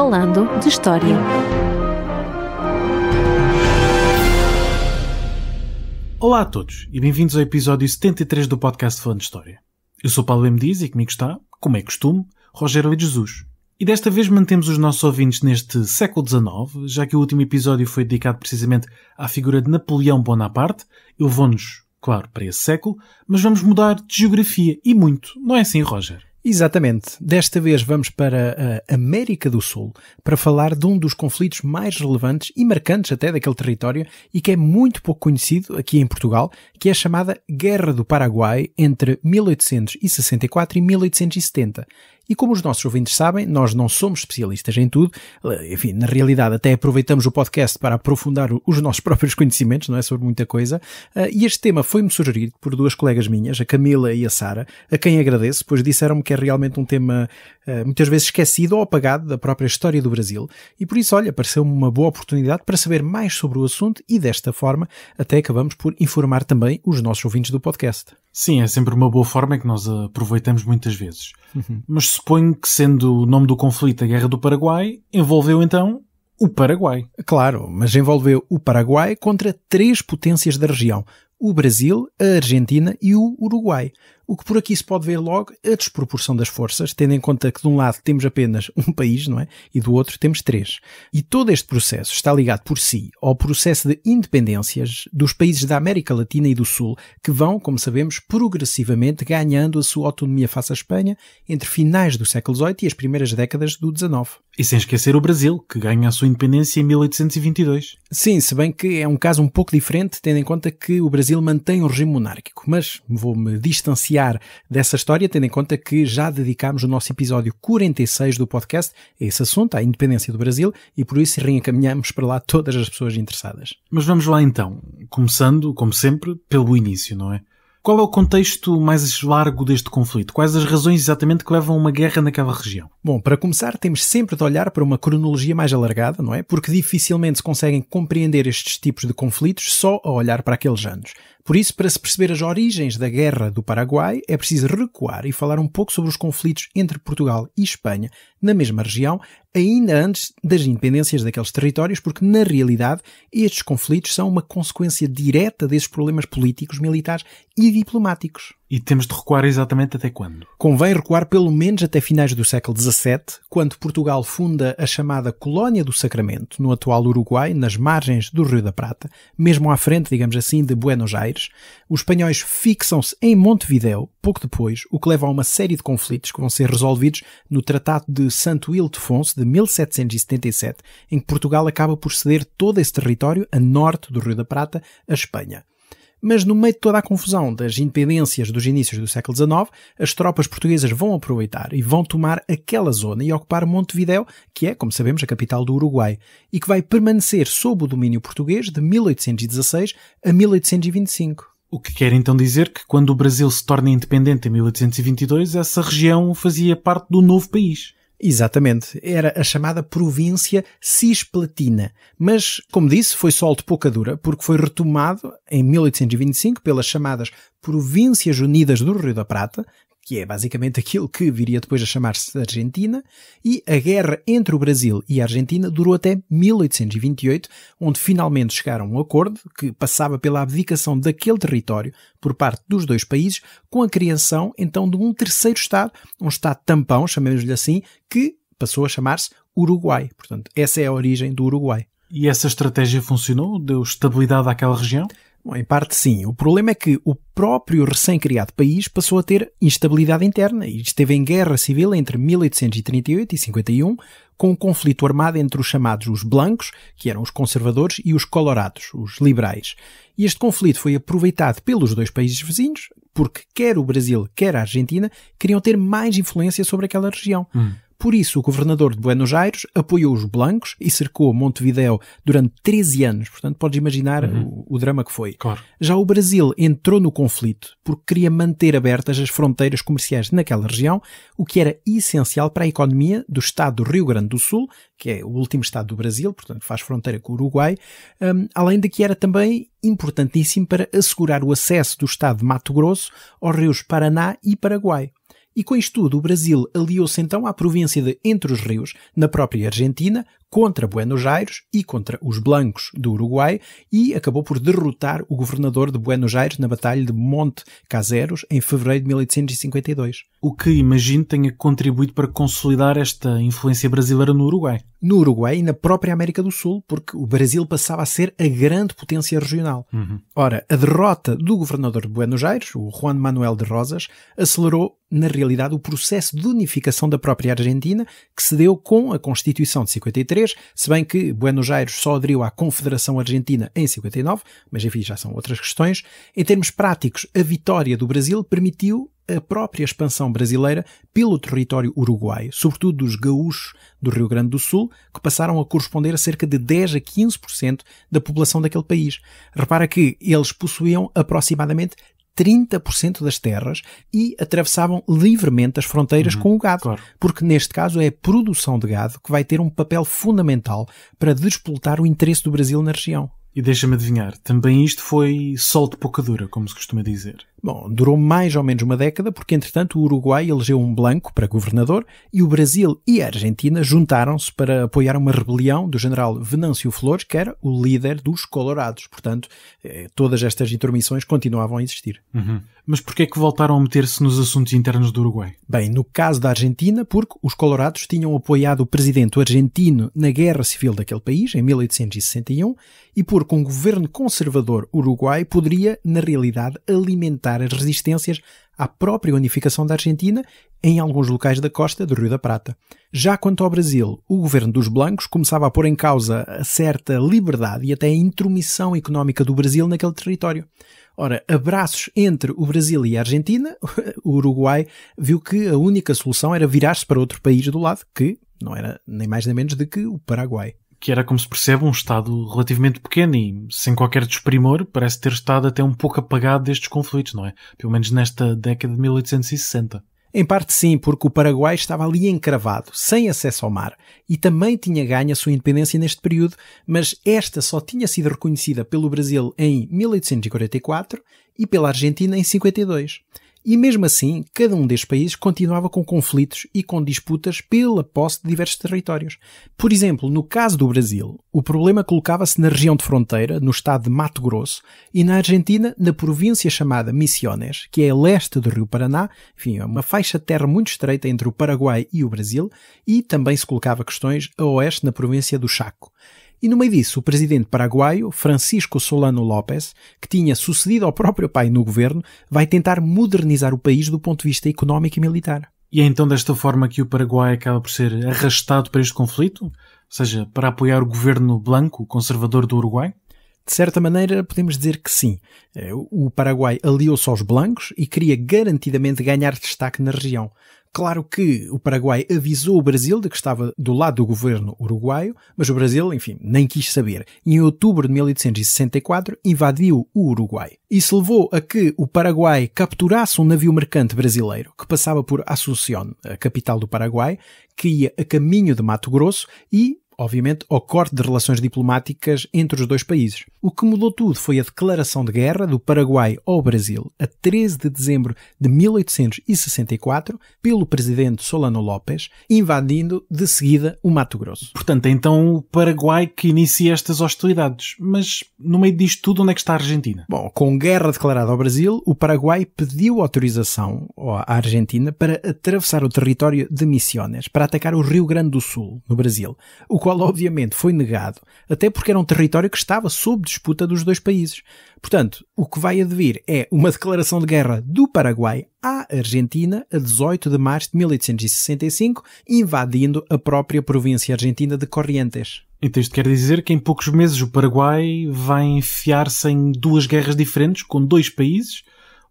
Falando de História. Olá a todos e bem-vindos ao episódio 73 do podcast Falando de História. Eu sou Paulo M. Diz e comigo está, como é costume, Rogério e Jesus. E desta vez mantemos os nossos ouvintes neste século XIX, já que o último episódio foi dedicado precisamente à figura de Napoleão Bonaparte. Eu vou-nos, claro, para esse século, mas vamos mudar de geografia e muito, não é assim, Roger? Exatamente. Desta vez vamos para a América do Sul para falar de um dos conflitos mais relevantes e marcantes até daquele território e que é muito pouco conhecido aqui em Portugal, que é a chamada Guerra do Paraguai entre 1864 e 1870. E como os nossos ouvintes sabem, nós não somos especialistas em tudo, enfim, na realidade até aproveitamos o podcast para aprofundar os nossos próprios conhecimentos, não é? Sobre muita coisa. Ah, e este tema foi-me sugerido por duas colegas minhas, a Camila e a Sara, a quem agradeço, pois disseram-me que é realmente um tema ah, muitas vezes esquecido ou apagado da própria história do Brasil. E por isso, olha, pareceu-me uma boa oportunidade para saber mais sobre o assunto e desta forma até acabamos por informar também os nossos ouvintes do podcast. Sim, é sempre uma boa forma que nós aproveitamos muitas vezes. Uhum. Mas suponho que, sendo o nome do conflito a Guerra do Paraguai, envolveu então o Paraguai. Claro, mas envolveu o Paraguai contra três potências da região: o Brasil, a Argentina e o Uruguai. O que por aqui se pode ver logo é a desproporção das forças, tendo em conta que de um lado temos apenas um país, não é? E do outro temos três. E todo este processo está ligado por si ao processo de independências dos países da América Latina e do Sul, que vão, como sabemos, progressivamente ganhando a sua autonomia face à Espanha entre finais do século XVIII e as primeiras décadas do XIX. E sem esquecer o Brasil, que ganha a sua independência em 1822. Sim, se bem que é um caso um pouco diferente, tendo em conta que o Brasil mantém um regime monárquico. Mas vou-me distanciar dessa história, tendo em conta que já dedicámos o nosso episódio 46 do podcast a esse assunto, à independência do Brasil, e por isso reencaminhamos para lá todas as pessoas interessadas. Mas vamos lá então, começando, como sempre, pelo início, não é? Qual é o contexto mais largo deste conflito? Quais as razões exatamente que levam a uma guerra naquela região? Bom, para começar, temos sempre de olhar para uma cronologia mais alargada, não é? Porque dificilmente se conseguem compreender estes tipos de conflitos só a olhar para aqueles anos. Por isso, para se perceber as origens da Guerra do Paraguai, é preciso recuar e falar um pouco sobre os conflitos entre Portugal e Espanha na mesma região ainda antes das independências daqueles territórios, porque na realidade estes conflitos são uma consequência direta desses problemas políticos, militares e diplomáticos. E temos de recuar exatamente até quando? Convém recuar pelo menos até finais do século XVII, quando Portugal funda a chamada Colónia do Sacramento, no atual Uruguai, nas margens do Rio da Prata, mesmo à frente, digamos assim, de Buenos Aires. Os espanhóis fixam-se em Montevideo, pouco depois, o que leva a uma série de conflitos que vão ser resolvidos no Tratado de Santo Ildefonso, de 1777, em que Portugal acaba por ceder todo esse território a norte do Rio da Prata à Espanha. Mas no meio de toda a confusão das independências dos inícios do século XIX, as tropas portuguesas vão aproveitar e vão tomar aquela zona e ocupar Montevideo, que é, como sabemos, a capital do Uruguai, e que vai permanecer sob o domínio português de 1816 a 1825. O que quer então dizer que quando o Brasil se torna independente em 1822, essa região fazia parte do novo país. Exatamente. Era a chamada província cisplatina. Mas, como disse, foi sol de pouca dura, porque foi retomado em 1825 pelas chamadas Províncias Unidas do Rio da Prata, que é basicamente aquilo que viria depois a chamar-se Argentina, e a guerra entre o Brasil e a Argentina durou até 1828, onde finalmente chegaram a um acordo que passava pela abdicação daquele território por parte dos dois países, com a criação então de um terceiro Estado, um Estado tampão, chamemos-lhe assim, que passou a chamar-se Uruguai. Portanto, essa é a origem do Uruguai. E essa estratégia funcionou? Deu estabilidade àquela região? Bom, em parte sim. O problema é que o próprio recém-criado país passou a ter instabilidade interna e esteve em guerra civil entre 1838 e 51, com um conflito armado entre os chamados os blancos, que eram os conservadores, e os colorados, os liberais. E este conflito foi aproveitado pelos dois países vizinhos, porque quer o Brasil, quer a Argentina, queriam ter mais influência sobre aquela região. Hum. Por isso, o governador de Buenos Aires apoiou os blancos e cercou Montevideo durante 13 anos. Portanto, podes imaginar uhum. o, o, drama que foi. Claro. Já o Brasil entrou no conflito porque queria manter abertas as fronteiras comerciais naquela região, o que era essencial para a economia do estado do Rio Grande do Sul, que é o último estado do Brasil, portanto, faz fronteira com o Uruguai, um, além de que era também importantíssimo para assegurar o acesso do estado de Mato Grosso aos rios Paraná e Paraguai. E com isto tudo, o Brasil aliou-se então à província de Entre os Rios, na própria Argentina, contra Buenos Aires e contra os blancos do Uruguai e acabou por derrotar o governador de Buenos Aires na Batalha de Monte Caseros em fevereiro de 1852. O que imagino tenha contribuído para consolidar esta influência brasileira no Uruguai. No Uruguai e na própria América do Sul, porque o Brasil passava a ser a grande potência regional. Uhum. Ora, a derrota do governador de Buenos Aires, o Juan Manuel de Rosas, acelerou na realidade o processo de unificação da própria Argentina, que se deu com a Constituição de 53 53, se bem que Buenos Aires só aderiu à Confederação Argentina em 59, mas enfim, já são outras questões. Em termos práticos, a vitória do Brasil permitiu a própria expansão brasileira pelo território uruguaio, sobretudo dos gaúchos do Rio Grande do Sul, que passaram a corresponder a cerca de 10 a 15% da população daquele país. Repara que eles possuíam aproximadamente 30% das terras e atravessavam livremente as fronteiras uhum, com o gado. Claro. Porque neste caso é a produção de gado que vai ter um papel fundamental para despoltar o interesse do Brasil na região. E deixa-me adivinhar, também isto foi sol de pouca dura, como se costuma dizer. Bom, durou mais ou menos uma década, porque entretanto o Uruguai elegeu um Blanco para governador e o Brasil e a Argentina juntaram-se para apoiar uma rebelião do general Venâncio Flores, que era o líder dos Colorados. Portanto, eh, todas estas intermissões continuavam a existir. Uhum. Mas porquê é que voltaram a meter-se nos assuntos internos do Uruguai? Bem, no caso da Argentina, porque os Colorados tinham apoiado o presidente argentino na guerra civil daquele país, em 1861, e porque um governo conservador uruguai poderia, na realidade, alimentar as resistências à própria unificação da Argentina em alguns locais da costa do Rio da Prata. Já quanto ao Brasil, o governo dos blancos começava a pôr em causa a certa liberdade e até a intromissão económica do Brasil naquele território. Ora, abraços entre o Brasil e a Argentina, o Uruguai viu que a única solução era virar-se para outro país do lado, que não era nem mais nem menos do que o Paraguai que era, como se percebe, um Estado relativamente pequeno e, sem qualquer desprimor, parece ter estado até um pouco apagado destes conflitos, não é? Pelo menos nesta década de 1860. Em parte sim, porque o Paraguai estava ali encravado, sem acesso ao mar, e também tinha ganho a sua independência neste período, mas esta só tinha sido reconhecida pelo Brasil em 1844 e pela Argentina em 52. E mesmo assim, cada um destes países continuava com conflitos e com disputas pela posse de diversos territórios. Por exemplo, no caso do Brasil, o problema colocava-se na região de fronteira, no estado de Mato Grosso, e na Argentina, na província chamada Misiones, que é a leste do Rio Paraná, enfim, é uma faixa de terra muito estreita entre o Paraguai e o Brasil, e também se colocava questões a oeste na província do Chaco. E no meio disso, o presidente paraguaio, Francisco Solano López, que tinha sucedido ao próprio pai no governo, vai tentar modernizar o país do ponto de vista económico e militar. E é então desta forma que o Paraguai acaba por ser arrastado para este conflito? Ou seja, para apoiar o governo branco, conservador do Uruguai? De certa maneira, podemos dizer que sim. Eh, o Paraguai aliou-se aos blancos e queria garantidamente ganhar destaque na região. Claro que o Paraguai avisou o Brasil de que estava do lado do governo uruguaio, mas o Brasil, enfim, nem quis saber. Em outubro de 1864 invadiu o Uruguai. Isso levou a que o Paraguai capturasse um navio mercante brasileiro que passava por Asunción, a capital do Paraguai, que ia a caminho de Mato Grosso e obviamente, ao corte de relações diplomáticas entre os dois países. O que mudou tudo foi a declaração de guerra do Paraguai ao Brasil a 13 de dezembro de 1864 pelo presidente Solano López, invadindo de seguida o Mato Grosso. Portanto, é então o Paraguai que inicia estas hostilidades. Mas no meio disto tudo, onde é que está a Argentina? Bom, com guerra declarada ao Brasil, o Paraguai pediu autorização à Argentina para atravessar o território de Misiones para atacar o Rio Grande do Sul, no Brasil. O qual obviamente foi negado, até porque era um território que estava sob disputa dos dois países. Portanto, o que vai advir é uma declaração de guerra do Paraguai à Argentina a 18 de março de 1865, invadindo a própria província argentina de Corrientes. Então isto quer dizer que em poucos meses o Paraguai vai enfiar-se em duas guerras diferentes com dois países,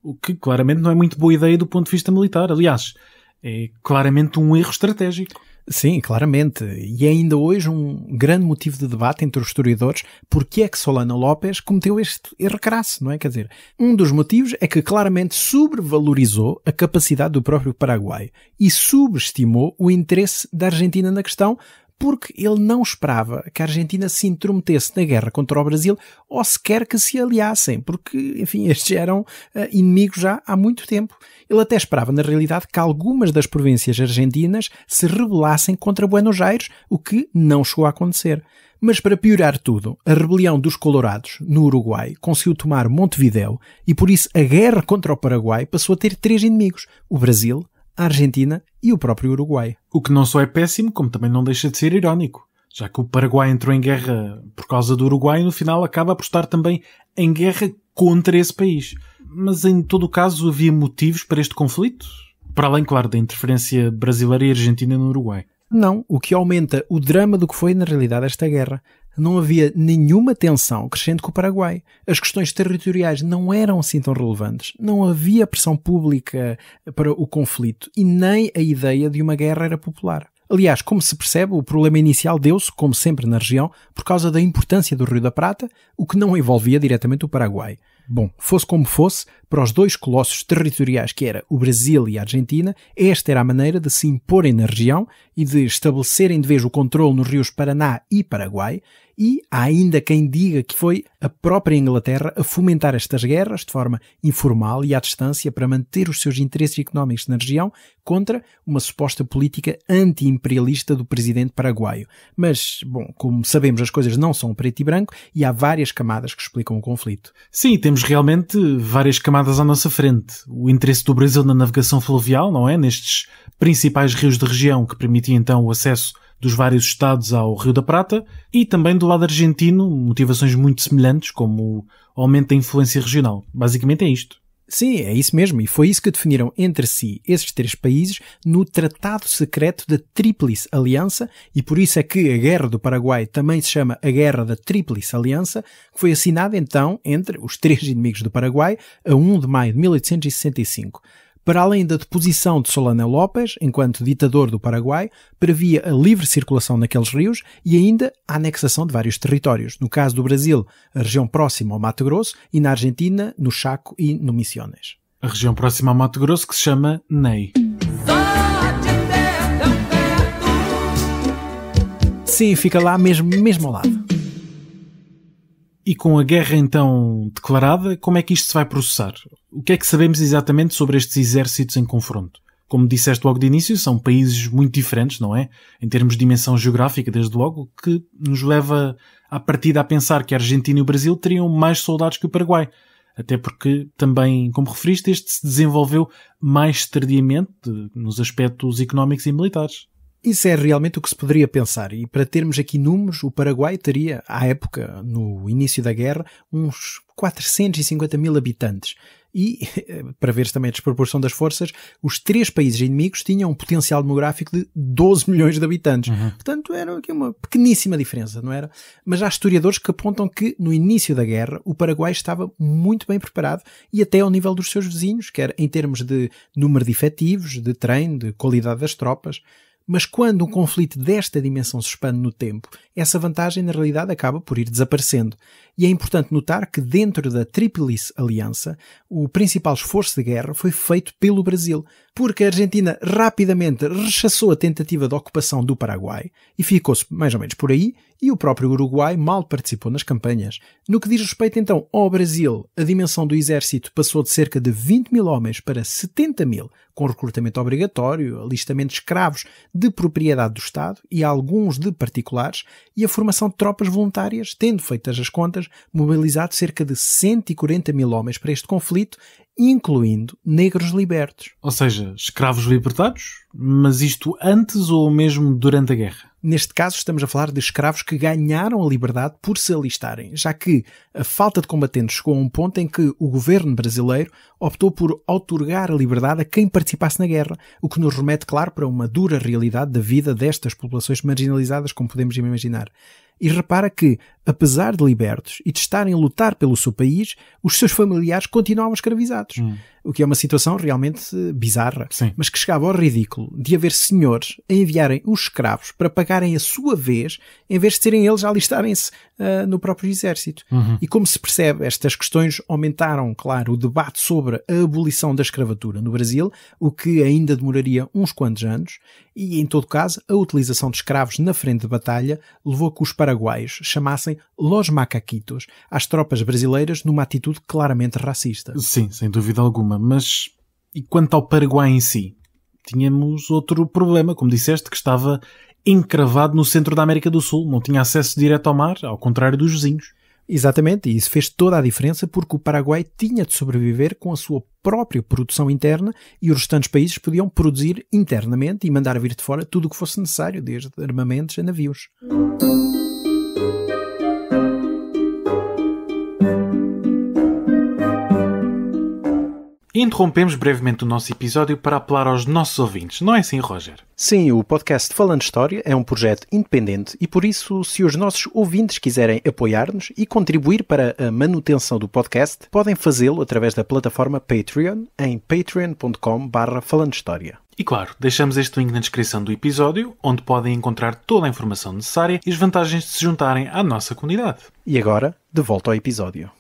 o que claramente não é muito boa ideia do ponto de vista militar. Aliás, é claramente um erro estratégico. Sim, claramente. E é ainda hoje um grande motivo de debate entre os historiadores porque é que Solano López cometeu este erro crasso, não é? Quer dizer, um dos motivos é que claramente sobrevalorizou a capacidade do próprio Paraguai e subestimou o interesse da Argentina na questão, porque ele não esperava que a Argentina se intrometesse na guerra contra o Brasil ou sequer que se aliassem, porque, enfim, estes eram uh, inimigos já há muito tempo. Ele até esperava, na realidade, que algumas das províncias argentinas se rebelassem contra Buenos Aires, o que não chegou a acontecer. Mas para piorar tudo, a rebelião dos Colorados, no Uruguai, conseguiu tomar Montevideo e por isso a guerra contra o Paraguai passou a ter três inimigos: o Brasil, a Argentina e o próprio Uruguai. O que não só é péssimo, como também não deixa de ser irónico, já que o Paraguai entrou em guerra por causa do Uruguai e no final acaba por estar também em guerra contra esse país. Mas em todo o caso havia motivos para este conflito? Para além, claro, da interferência brasileira e argentina no Uruguai. Não, o que aumenta o drama do que foi na realidade esta guerra não havia nenhuma tensão crescente com o Paraguai. As questões territoriais não eram assim tão relevantes. Não havia pressão pública para o conflito e nem a ideia de uma guerra era popular. Aliás, como se percebe, o problema inicial deu-se, como sempre na região, por causa da importância do Rio da Prata, o que não envolvia diretamente o Paraguai. Bom, fosse como fosse, para os dois colossos territoriais que era o Brasil e a Argentina, esta era a maneira de se imporem na região e de estabelecerem de vez o controle nos rios Paraná e Paraguai e há ainda quem diga que foi a própria Inglaterra a fomentar estas guerras de forma informal e à distância para manter os seus interesses económicos na região contra uma suposta política anti-imperialista do presidente paraguaio. Mas, bom, como sabemos, as coisas não são preto e branco e há várias camadas que explicam o conflito. Sim, temos realmente várias camadas à nossa frente. O interesse do Brasil na navegação fluvial, não é? Nestes principais rios da região que permitia então o acesso dos vários estados ao Rio da Prata e também do lado argentino, motivações muito semelhantes, como o aumento da influência regional. Basicamente é isto. Sim, é isso mesmo, e foi isso que definiram entre si esses três países no Tratado Secreto da Tríplice Aliança, e por isso é que a Guerra do Paraguai também se chama a Guerra da Tríplice Aliança, que foi assinada então entre os três inimigos do Paraguai a 1 de maio de 1865. Para além da deposição de Solano López, enquanto ditador do Paraguai, previa a livre circulação naqueles rios e ainda a anexação de vários territórios, no caso do Brasil, a região próxima ao Mato Grosso, e na Argentina, no Chaco e no Misiones. A região próxima ao Mato Grosso que se chama Ney. Sim, fica lá mesmo, mesmo ao lado. E com a guerra então declarada, como é que isto se vai processar? O que é que sabemos exatamente sobre estes exércitos em confronto? Como disseste logo de início, são países muito diferentes, não é? Em termos de dimensão geográfica, desde logo, que nos leva à partida a pensar que a Argentina e o Brasil teriam mais soldados que o Paraguai. Até porque também, como referiste, este se desenvolveu mais tardiamente nos aspectos económicos e militares. Isso é realmente o que se poderia pensar, e para termos aqui números, o Paraguai teria, à época, no início da guerra, uns 450 mil habitantes. E, para ver também a desproporção das forças, os três países inimigos tinham um potencial demográfico de 12 milhões de habitantes. Uhum. Portanto, era aqui uma pequeníssima diferença, não era? Mas há historiadores que apontam que, no início da guerra, o Paraguai estava muito bem preparado e até ao nível dos seus vizinhos, quer em termos de número de efetivos, de treino, de qualidade das tropas. Mas quando um conflito desta dimensão se expande no tempo, essa vantagem na realidade acaba por ir desaparecendo. E é importante notar que dentro da Tríplice Aliança, o principal esforço de guerra foi feito pelo Brasil, porque a Argentina rapidamente rechaçou a tentativa de ocupação do Paraguai e ficou-se mais ou menos por aí, e o próprio Uruguai mal participou nas campanhas. No que diz respeito então ao Brasil, a dimensão do exército passou de cerca de 20 mil homens para 70 mil, com recrutamento obrigatório, alistamento de escravos de propriedade do Estado e alguns de particulares, e a formação de tropas voluntárias, tendo feitas as contas, mobilizado cerca de 140 mil homens para este conflito incluindo negros libertos. Ou seja, escravos libertados, mas isto antes ou mesmo durante a guerra? Neste caso, estamos a falar de escravos que ganharam a liberdade por se alistarem, já que a falta de combatentes chegou a um ponto em que o governo brasileiro optou por outorgar a liberdade a quem participasse na guerra, o que nos remete, claro, para uma dura realidade da vida destas populações marginalizadas, como podemos imaginar. E repara que, apesar de libertos e de estarem a lutar pelo seu país, os seus familiares continuavam escravizados. Hum. O que é uma situação realmente bizarra, Sim. mas que chegava ao ridículo de haver senhores a enviarem os escravos para pagarem a sua vez, em vez de serem eles a alistarem-se uh, no próprio exército. Uhum. E como se percebe, estas questões aumentaram, claro, o debate sobre a abolição da escravatura no Brasil, o que ainda demoraria uns quantos anos, e, em todo caso, a utilização de escravos na frente de batalha levou a que os paraguaios chamassem Los Macaquitos às tropas brasileiras numa atitude claramente racista. Sim, sem dúvida alguma. Mas e quanto ao Paraguai em si? Tínhamos outro problema, como disseste, que estava encravado no centro da América do Sul, não tinha acesso direto ao mar, ao contrário dos vizinhos. Exatamente, e isso fez toda a diferença porque o Paraguai tinha de sobreviver com a sua própria produção interna e os restantes países podiam produzir internamente e mandar vir de fora tudo o que fosse necessário, desde armamentos a navios. E interrompemos brevemente o nosso episódio para apelar aos nossos ouvintes, não é assim, Roger? Sim, o podcast Falando História é um projeto independente e por isso, se os nossos ouvintes quiserem apoiar-nos e contribuir para a manutenção do podcast, podem fazê-lo através da plataforma Patreon em patreon.com/falandohistoria. E claro, deixamos este link na descrição do episódio, onde podem encontrar toda a informação necessária e as vantagens de se juntarem à nossa comunidade. E agora, de volta ao episódio.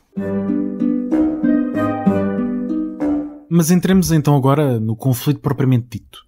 Mas entremos então agora no conflito propriamente dito.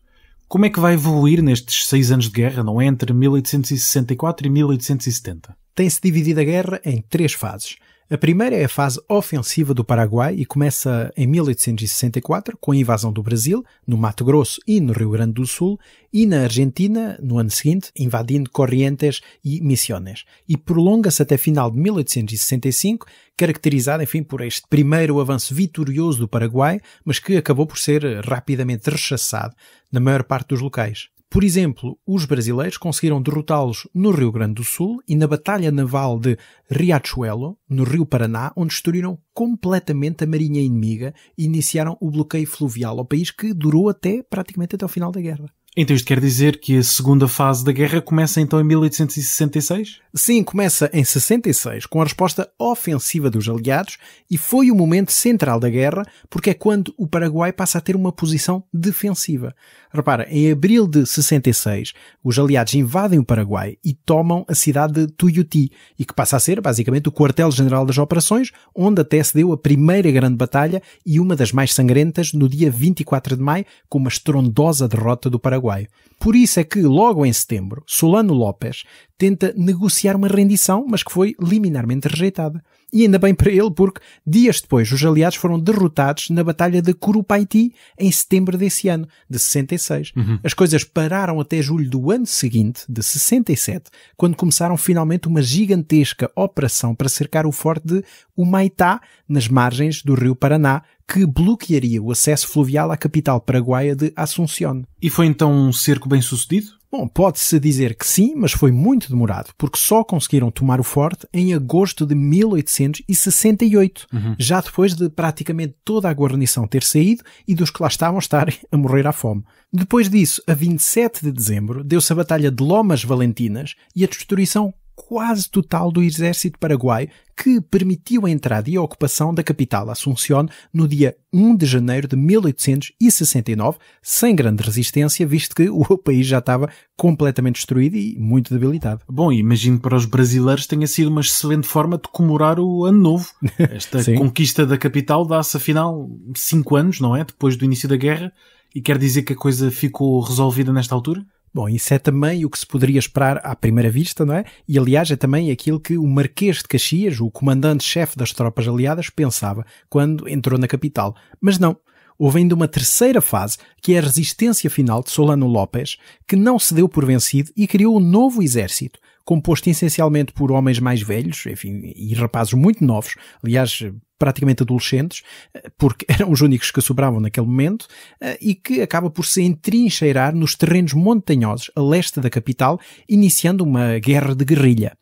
Como é que vai evoluir nestes seis anos de guerra, não é? Entre 1864 e 1870. Tem-se dividido a guerra em três fases. A primeira é a fase ofensiva do Paraguai e começa em 1864 com a invasão do Brasil, no Mato Grosso e no Rio Grande do Sul, e na Argentina, no ano seguinte, invadindo Corrientes e Misiones, e prolonga-se até final de 1865, caracterizada, enfim, por este primeiro avanço vitorioso do Paraguai, mas que acabou por ser rapidamente rechaçado na maior parte dos locais. Por exemplo, os brasileiros conseguiram derrotá-los no Rio Grande do Sul e na Batalha Naval de Riachuelo, no Rio Paraná, onde destruíram completamente a marinha inimiga e iniciaram o bloqueio fluvial ao país que durou até praticamente até o final da guerra. Então isto quer dizer que a segunda fase da guerra começa então em 1866? Sim, começa em 66 com a resposta ofensiva dos aliados e foi o momento central da guerra porque é quando o Paraguai passa a ter uma posição defensiva. Repara, em abril de 66 os aliados invadem o Paraguai e tomam a cidade de Tuiuti e que passa a ser basicamente o quartel-general das operações onde até se deu a primeira grande batalha e uma das mais sangrentas no dia 24 de maio com uma estrondosa derrota do Paraguai. Por isso é que, logo em setembro, Solano López tenta negociar uma rendição, mas que foi liminarmente rejeitada. E ainda bem para ele, porque dias depois os aliados foram derrotados na Batalha de Curupaiti em setembro desse ano, de 66. Uhum. As coisas pararam até julho do ano seguinte, de 67, quando começaram finalmente uma gigantesca operação para cercar o forte de Humaitá, nas margens do rio Paraná, que bloquearia o acesso fluvial à capital paraguaia de Asunción. E foi então um cerco bem sucedido? Bom, pode-se dizer que sim, mas foi muito demorado, porque só conseguiram tomar o forte em agosto de 1868, uhum. já depois de praticamente toda a guarnição ter saído e dos que lá estavam estarem a morrer à fome. Depois disso, a 27 de dezembro, deu-se a Batalha de Lomas Valentinas e a destruição quase total do exército paraguaio que permitiu a entrada e a ocupação da capital Assunción no dia 1 de janeiro de 1869, sem grande resistência, visto que o país já estava completamente destruído e muito debilitado. Bom, imagino para os brasileiros tenha sido uma excelente forma de comemorar o ano novo. Esta conquista da capital dá-se afinal 5 anos, não é? Depois do início da guerra. E quer dizer que a coisa ficou resolvida nesta altura? Bom, isso é também o que se poderia esperar à primeira vista, não é? E aliás, é também aquilo que o Marquês de Caxias, o comandante-chefe das tropas aliadas, pensava quando entrou na capital. Mas não. Houve ainda uma terceira fase, que é a resistência final de Solano López, que não se deu por vencido e criou um novo exército, composto essencialmente por homens mais velhos, enfim, e rapazes muito novos. Aliás, praticamente adolescentes, eh, porque eram os únicos que sobravam naquele momento, eh, e que acaba por se entrincheirar nos terrenos montanhosos a leste da capital, iniciando uma guerra de guerrilha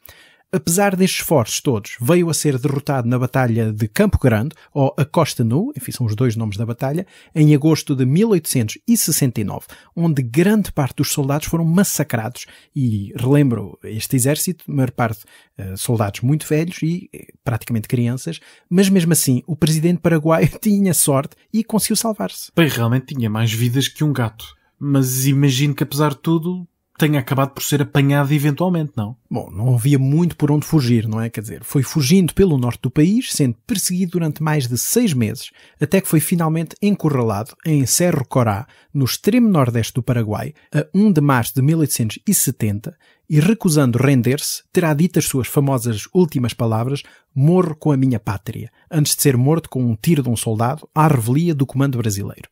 apesar destes esforços todos, veio a ser derrotado na Batalha de Campo Grande, ou a Costa Nu, enfim, são os dois nomes da batalha, em agosto de 1869, onde grande parte dos soldados foram massacrados. E relembro este exército, maior parte eh, soldados muito velhos e eh, praticamente crianças, mas mesmo assim o presidente paraguaio tinha sorte e conseguiu salvar-se. Bem, realmente tinha mais vidas que um gato. Mas imagino que apesar de tudo tenha acabado por ser apanhado eventualmente, não? Bom, não havia muito por onde fugir, não é? Quer dizer, foi fugindo pelo norte do país, sendo perseguido durante mais de seis meses, até que foi finalmente encurralado em Cerro Corá, no extremo nordeste do Paraguai, a 1 de março de 1870, e recusando render-se, terá dito as suas famosas últimas palavras: Morro com a minha pátria, antes de ser morto com um tiro de um soldado à revelia do comando brasileiro.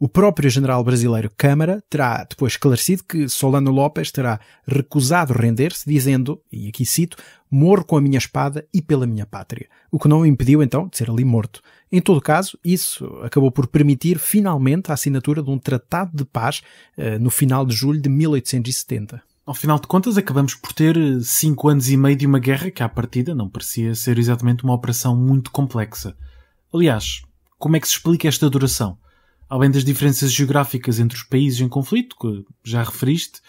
O próprio general brasileiro Câmara terá depois esclarecido que Solano López terá recusado render-se, dizendo, e aqui cito, morro com a minha espada e pela minha pátria, o que não o impediu então de ser ali morto. Em todo caso, isso acabou por permitir finalmente a assinatura de um tratado de paz eh, no final de julho de 1870. Ao final de contas, acabamos por ter eh, cinco anos e meio de uma guerra que, à partida, não parecia ser exatamente uma operação muito complexa. Aliás, como é que se explica esta duração? além das diferenças geográficas entre os países em conflito, que já referiste,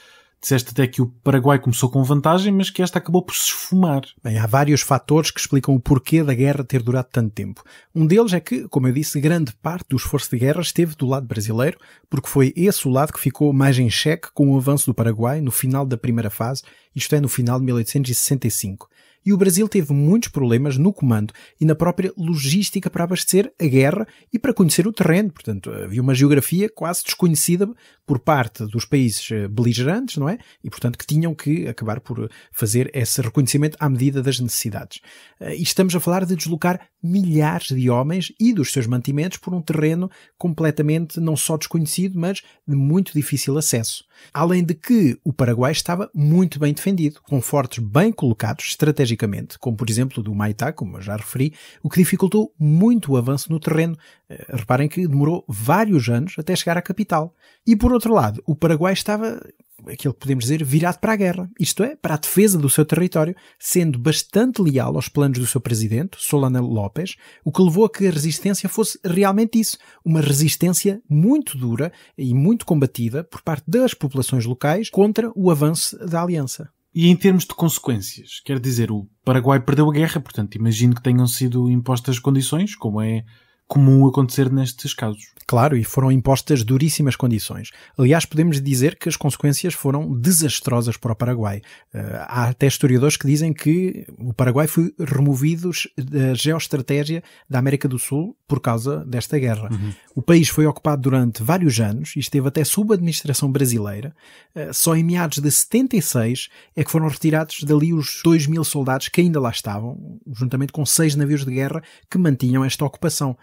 Disseste até que o Paraguai começou com vantagem, mas que esta acabou por se esfumar. Bem, há vários fatores que explicam o porquê da guerra ter durado tanto tempo. Um deles é que, como eu disse, grande parte do esforço de guerra esteve do lado brasileiro, porque foi esse o lado que ficou mais em xeque com o avanço do Paraguai no final da primeira fase, isto é, no final de 1865 e o Brasil teve muitos problemas no comando e na própria logística para abastecer a guerra e para conhecer o terreno. Portanto, havia uma geografia quase desconhecida por parte dos países eh, beligerantes, não é? E, portanto, que tinham que acabar por fazer esse reconhecimento à medida das necessidades. Eh, e estamos a falar de deslocar milhares de homens e dos seus mantimentos por um terreno completamente não só desconhecido, mas de muito difícil acesso. Além de que o Paraguai estava muito bem defendido, com fortes bem colocados estrategicamente, como por exemplo do Maitá, como eu já referi, o que dificultou muito o avanço no terreno. Eh, reparem que demorou vários anos até chegar à capital. E por outro lado, o Paraguai estava aquilo que podemos dizer, virado para a guerra, isto é, para a defesa do seu território, sendo bastante leal aos planos do seu presidente, Solana López, o que levou a que a resistência fosse realmente isso, uma resistência muito dura e muito combativa por parte das populações locais contra o avanço da aliança. E em termos de consequências, quer dizer, o Paraguai perdeu a guerra, portanto, imagino que tenham sido impostas condições, como é comum acontecer nestes casos. Claro, e foram impostas duríssimas condições. Aliás, podemos dizer que as consequências foram desastrosas para o Paraguai. Eh, há até historiadores que dizem que o Paraguai foi removido da geoestratégia da América do Sul por causa desta guerra. Uhum. O país foi ocupado durante vários anos e esteve até sob administração brasileira. Eh, só em meados de 76 é que foram retirados dali os 2 mil soldados que ainda lá estavam, juntamente com seis navios de guerra que mantinham esta ocupação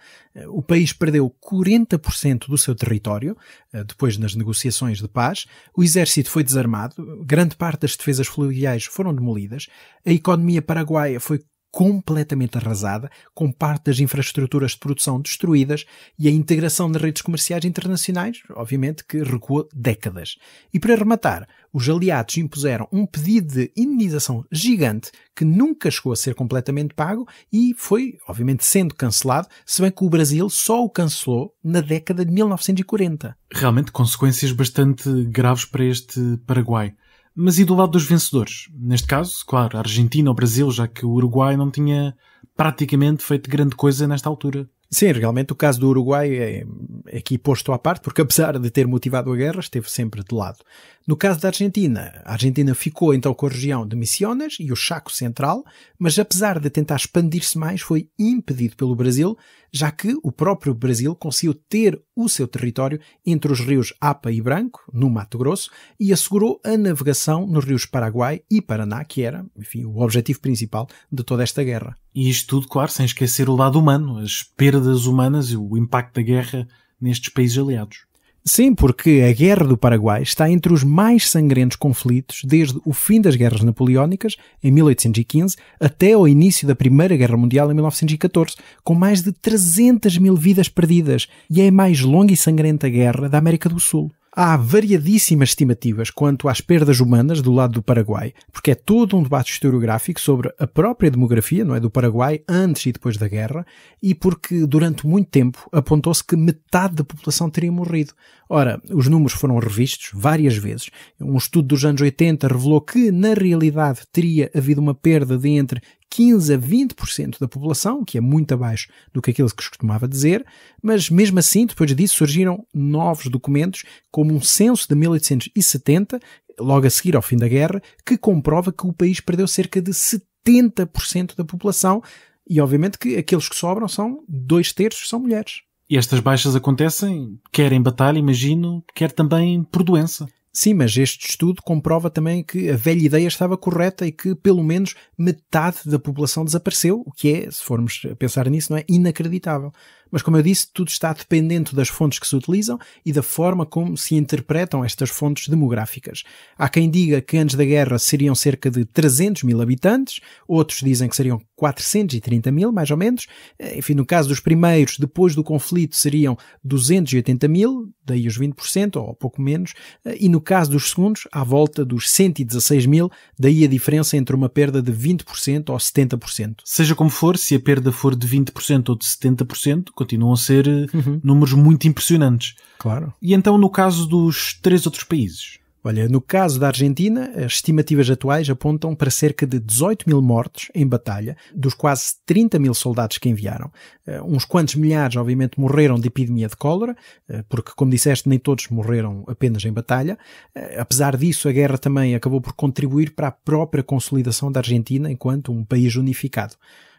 o país perdeu 40% do seu território eh, depois das negociações de paz, o exército foi desarmado, grande parte das defesas fluviais foram demolidas, a economia paraguaia foi completamente arrasada, com parte das infraestruturas de produção destruídas e a integração de redes comerciais internacionais, obviamente, que recuou décadas. E para rematar, os aliados impuseram um pedido de indenização gigante que nunca chegou a ser completamente pago e foi, obviamente, sendo cancelado, se bem que o Brasil só o cancelou na década de 1940. Realmente consequências bastante graves para este Paraguai. Mas e do lado dos vencedores? Neste caso, claro, Argentina ou Brasil, já que o Uruguai não tinha praticamente feito grande coisa nesta altura. Sim, realmente o caso do Uruguai é, é aqui posto à parte, porque apesar de ter motivado a guerra, esteve sempre de lado. No caso da Argentina, a Argentina ficou então com a região de Misiones e o Chaco Central, mas apesar de tentar expandir-se mais, foi impedido pelo Brasil, já que o próprio Brasil conseguiu ter o seu território entre os rios Apa e Branco, no Mato Grosso, e assegurou a navegação nos rios Paraguai e Paraná, que era, enfim, o objetivo principal de toda esta guerra. E isto tudo, claro, sem esquecer o lado humano, as perdas humanas e o impacto da guerra nestes países aliados. Sim, porque a Guerra do Paraguai está entre os mais sangrentos conflitos desde o fim das Guerras Napoleónicas, em 1815, até o início da Primeira Guerra Mundial, em 1914, com mais de 300 mil vidas perdidas, e é a mais longa e sangrenta guerra da América do Sul. Há variadíssimas estimativas quanto às perdas humanas do lado do Paraguai, porque é todo um debate historiográfico sobre a própria demografia não é, do Paraguai antes e depois da guerra, e porque durante muito tempo apontou-se que metade da população teria morrido. Ora, os números foram revistos várias vezes. Um estudo dos anos 80 revelou que, na realidade, teria havido uma perda de entre 15 a 20% da população, que é muito abaixo do que aquilo que se costumava dizer, mas mesmo assim, depois disso, surgiram novos documentos, como um censo de 1870, logo a seguir ao fim da guerra, que comprova que o país perdeu cerca de 70% da população, e obviamente que aqueles que sobram são dois terços são mulheres. E estas baixas acontecem, quer em batalha, imagino, quer também por doença. Sim, mas este estudo comprova também que a velha ideia estava correta e que pelo menos metade da população desapareceu, o que é, se formos pensar nisso, não é inacreditável. Mas como eu disse, tudo está dependente das fontes que se utilizam e da forma como se interpretam estas fontes demográficas. Há quem diga que antes da guerra seriam cerca de 300 mil habitantes, outros dizem que seriam 430 mil, mais ou menos. Eh, enfim, no caso dos primeiros, depois do conflito, seriam 280 mil, daí os 20%, ou pouco menos. Eh, e no caso dos segundos, à volta dos 116 mil, daí a diferença entre uma perda de 20% ou 70%. Seja como for, se a perda for de 20% ou de 70%, continuam a ser eh, uhum. números muito impressionantes. Claro. E então, no caso dos três outros países? Olha, no caso da Argentina, as estimativas atuais apontam para cerca de 18 mil mortos em batalha, dos quase 30 mil soldados que enviaram. Uh, uns quantos milhares, obviamente, morreram de epidemia de cólera, uh, porque, como disseste, nem todos morreram apenas em batalha. Uh, apesar disso, a guerra também acabou por contribuir para a própria consolidação da Argentina enquanto um país unificado.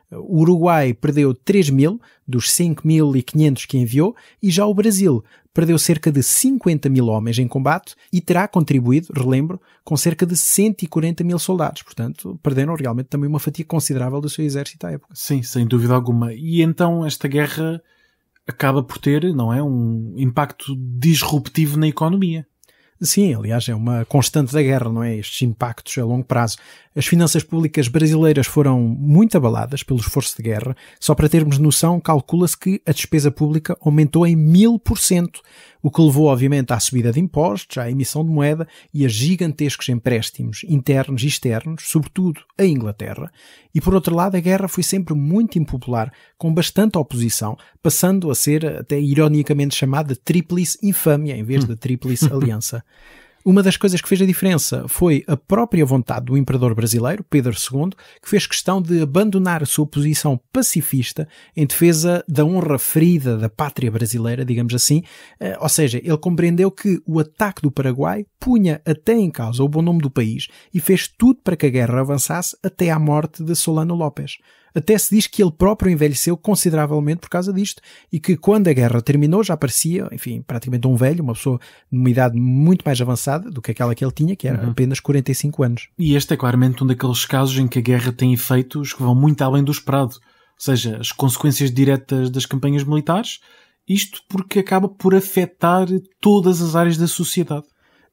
O Uruguai perdeu 3 mil dos 5.500 que enviou e já o Brasil perdeu cerca de 50 mil homens em combate e terá contribuído, relembro, com cerca de 140 mil soldados. Portanto, perderam realmente também uma fatia considerável do seu exército à época. Sim, sem dúvida alguma. E então esta guerra acaba por ter, não é, um impacto disruptivo na economia. Sim, aliás, é uma constante da guerra, não é? Estes impactos a longo prazo. As finanças públicas brasileiras foram muito abaladas pelo esforço de guerra. Só para termos noção, calcula-se que a despesa pública aumentou em mil por cento o que levou obviamente à subida de impostos, à emissão de moeda e a gigantescos empréstimos internos e externos, sobretudo à Inglaterra. E por outro lado, a guerra foi sempre muito impopular, com bastante oposição, passando a ser até ironicamente chamada Tríplice Infâmia em vez da hum. Tríplice Aliança. Uma das coisas que fez a diferença foi a própria vontade do imperador brasileiro, Pedro II, que fez questão de abandonar a sua posição pacifista em defesa da honra ferida da pátria brasileira, digamos assim. Eh, ou seja, ele compreendeu que o ataque do Paraguai punha até em causa o bom nome do país e fez tudo para que a guerra avançasse até à morte de Solano López. Até se diz que ele próprio envelheceu consideravelmente por causa disto e que quando a guerra terminou já parecia, enfim, praticamente um velho, uma pessoa numa idade muito mais avançada do que aquela que ele tinha, que era uhum. apenas 45 anos. E este é claramente um daqueles casos em que a guerra tem efeitos que vão muito além do esperado, ou seja, as consequências diretas das campanhas militares, isto porque acaba por afetar todas as áreas da sociedade.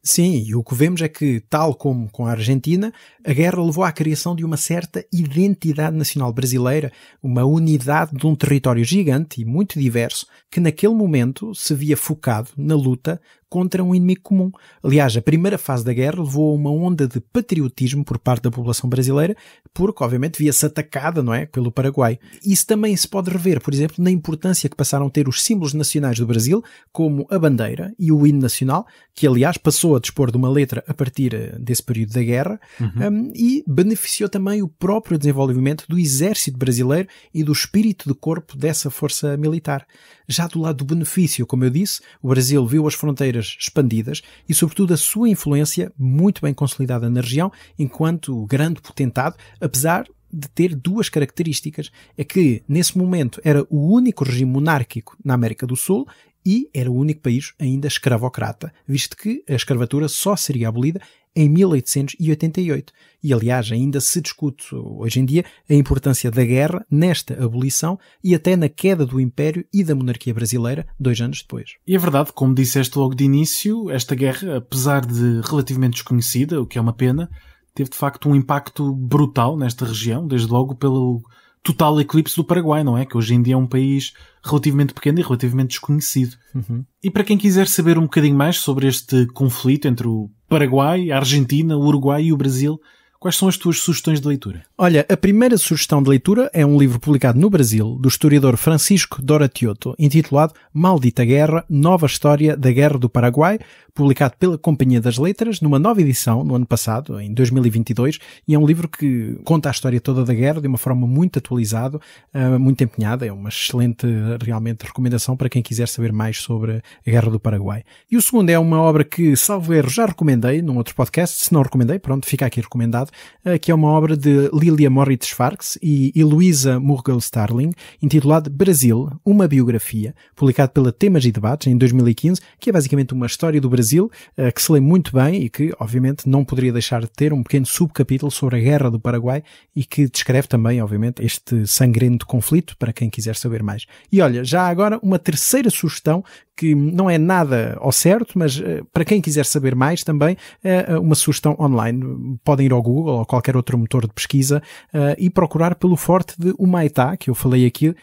Sim, e o que vemos é que, tal como com a Argentina, a guerra levou à criação de uma certa identidade nacional brasileira, uma unidade de um território gigante e muito diverso que naquele momento se via focado na luta contra um inimigo comum. Aliás, a primeira fase da guerra levou a uma onda de patriotismo por parte da população brasileira, porque obviamente via-se atacada, não é, pelo Paraguai. Isso também se pode rever, por exemplo, na importância que passaram a ter os símbolos nacionais do Brasil, como a bandeira e o hino nacional, que aliás passou a dispor de uma letra a partir eh, desse período da guerra, uhum. um, e beneficiou também o próprio desenvolvimento do exército brasileiro e do espírito de corpo dessa força militar. Já do lado do benefício, como eu disse, o Brasil viu as fronteiras expandidas e, sobretudo, a sua influência muito bem consolidada na região, enquanto grande potentado, apesar de ter duas características. É que, nesse momento, era o único regime monárquico na América do Sul e era o único país ainda escravocrata, visto que a escravatura só seria abolida em 1888. E aliás, ainda se discute hoje em dia a importância da guerra nesta abolição e até na queda do Império e da monarquia brasileira dois anos depois. E é verdade, como disseste logo de início, esta guerra, apesar de relativamente desconhecida, o que é uma pena, teve de facto um impacto brutal nesta região, desde logo pelo total eclipse do Paraguai, não é? Que hoje em dia é um país relativamente pequeno e relativamente desconhecido. Uhum. E para quem quiser saber um bocadinho mais sobre este conflito entre o Paraguai, a Argentina, o Uruguai e o Brasil, Quais são as tuas sugestões de leitura? Olha, a primeira sugestão de leitura é um livro publicado no Brasil do historiador Francisco Doratiotto, intitulado Maldita Guerra, Nova História da Guerra do Paraguai, publicado pela Companhia das Letras numa nova edição no ano passado, em 2022, e é um livro que conta a história toda da guerra de uma forma muito atualizada, ah, muito empenhada, é uma excelente, realmente, recomendação para quem quiser saber mais sobre a Guerra do Paraguai. E o segundo é uma obra que, salvo erro, já recomendei num outro podcast, se não recomendei, pronto, fica aqui recomendado, eh, que é uma obra de Lilia Moritz Farks e Heloísa Murgel Starling, intitulado Brasil, uma biografia, publicado pela Temas e Debates em 2015, que é basicamente uma história do Brasil, eh, que se lê muito bem e que, obviamente, não poderia deixar de ter um pequeno subcapítulo sobre a Guerra do Paraguai e que descreve também, obviamente, este sangrento conflito, para quem quiser saber mais. E olha, já agora uma terceira sugestão que não é nada ao certo, mas eh, para quem quiser saber mais também, é uma sugestão online. Podem ir ao Google Google ou qualquer outro motor de pesquisa uh, e procurar pelo forte de Humaitá, que eu falei aqui, uh,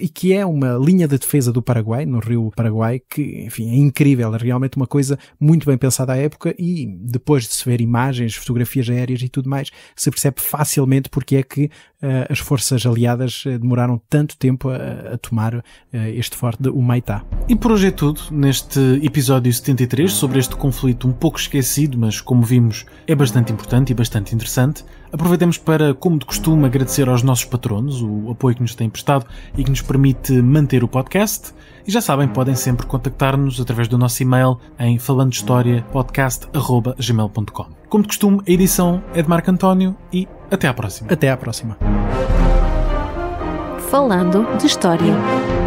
e que é uma linha de defesa do Paraguai, no rio Paraguai, que, enfim, é incrível, é realmente uma coisa muito bem pensada à época e depois de se ver imagens, fotografias aéreas e tudo mais, se percebe facilmente porque é que eh, as forças aliadas eh, demoraram tanto tempo a, a tomar eh, este forte de Humaitá. E por hoje é tudo neste episódio 73 sobre este conflito um pouco esquecido, mas como vimos é bastante importante e bastante interessante. Aproveitamos para, como de costume, agradecer aos nossos patronos o apoio que nos têm prestado e que nos permite manter o podcast. E já sabem, podem sempre contactar-nos através do nosso e-mail em falandohistoriapodcast.gmail.com Como de costume, a edição é de Marco António e até à próxima. Até à próxima. Falando de História.